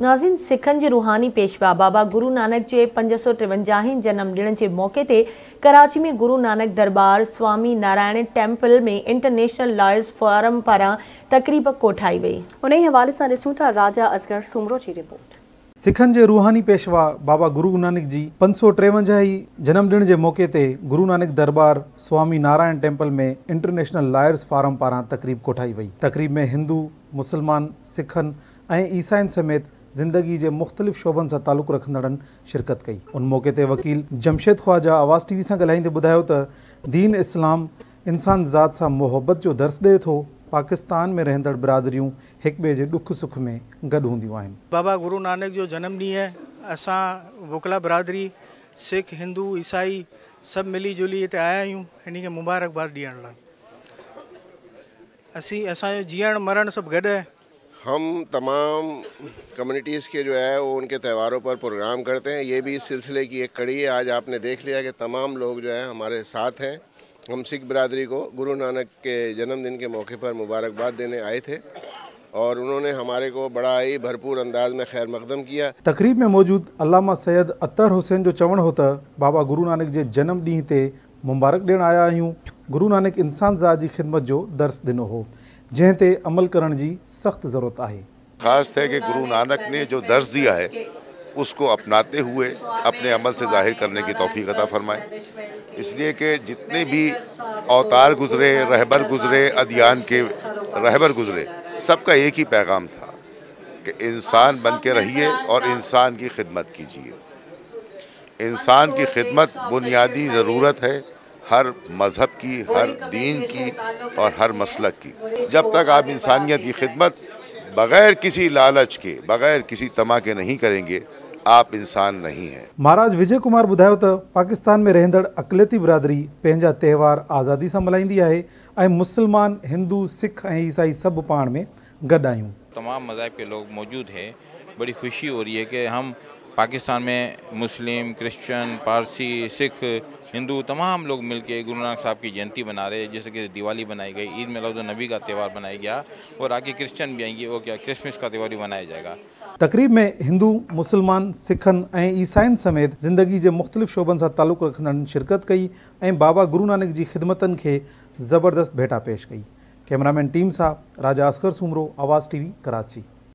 रुहानी पेशवा बाबा गुरु नानक जे पंज सौ टेवंजाह जनम ॾिण जे मौके ते कराची में गुरु नानक दरबार स्वामी नारायण टेंपल में इंटरनेशनल कोठाई वई हुन सां ॾिसूं था राजा असगरोट सिखनि जे रुहानी पेशवा बाबा गुरू नानक जी पंज सौ टेवंजाह जनम ॾिण जे मौके ते गुरू नानक दरबार स्वामी नारायण टेंपल में इंटरनेशनल लॉयर्स फारम पारां तकरीब कोठाई वई तकरीब में हिंदू मुस्लमान सिखनि ऐं ईसाईनि समेत ज़िंदगी के मुख़्तलिफ़ शोबनि से तालुक़ रखंदड़नि शिरकत कई उन मौक़े ते वकील जमशेद ख़्वाजा आवाज़ टीवी से सां ॻाल्हाईंदे ॿुधायो दीन इस्लाम इंसान ज़ात से मोहब्बत जो दर्स दे थो पाकिस्तान में रहंदड़ बिरादरियूं एक ॿिए जे ॾुख सुख में गॾु होंद आहिनि बाबा गुरू नानक जो जन्म ॾींहुं अस वुकला बिरादरी सिख हिंदू ईसाई सब मिली जुली हिते आया आहियूं हिन खे मुबारकबाद ॾियण लाइ असीं असांजो जीअणु मरणु सभु हम तमाम कम्युनिटीज़ के जो है वो उनके त्यौहारों पर प्रोग्राम करते हैं ये भी इस सिलसिले की एक कड़ी है आज आपने देख लिया कि तमाम लोग जो है हमारे साथ हैं हम सिख बरदरी को गुरु नानक के जन्मदिन के मौके पर मुबारकबाद देने आए थे और उन्होंने हमारे को बड़ा ही भरपूर अंदाज में खैर मकदम किया तकरीब में मौजूद अलामा सैयद अतर हुसैन जो चवण होता बाबा गुरु नानक के जन्म डी मुबारक दिन आया हूँ गुरु नानक इंसान जहाँ की ख़िदमत जो दर्स दिनों हो जंहिं अमल करण जी सख़्त ज़रूरत है खास है कि गुरु नानक ने जो दर्ज दिया है उसको अपनाते हुए अपने अमल से जाहिर करने की तोफ़ी अदा फरमाए इसलिए कि जितने भी अवतार गुजरे रहबर गुजरे अदियान के रहबर गुजरे सबका एक ही पैगाम था कि इंसान बन के रहिए और इंसान की खिदमत कीजिए इंसान की खिदमत बुनियादी ज़रूरत है हर मज़हब की हर दीन की और हर मसलक की जब तक आप इंसानियत की खिदमत बग़ैर किसी लालच के बग़ैर किसी तमा के नहीं करेंगे आप इंसान नहीं हैं महाराज विजय कुमार ॿुधायो तो पाकिस्तान में रहंदड़ अकलती बिरादरी पंहिंजा त्योहार आज़ादी से मल्हाई है ऐं हिंदू सिख ऐं ईसाई सब पा में गड आयु तमाम मजहब के लोग मौजूद हैं बड़ी खुशी हो रही है कि हम पाकिस्तान में मुस्लिम क्रिश्चियन पारसी सिख हिंदू तमाम लोग मिलके गुरु नानक साहब की जयंती मना रहे हैं जैसे कि दिवाली बनाई गई ईद मिलादुलनबी का त्यौहार बनाया गया और आगे क्रिश्चियन भी आएंगे वो क्या क्रिसमस का त्यौहार भी मनाया जाएगा तकरीब में हिंदू मुसलमान सिखन ऐं ईसाइन समेत ज़िंदगी के मुख़्तलिफ़ शोबनि से तालुक़ु रखंदड़नि शिरकत कई ऐं बाबा गुरु नानक की खिदमतन के ज़बरदस्त भेटा पेश कई कैमरामैन टीम सां राजा असगर सूमरो आवाज़ टीवी कराची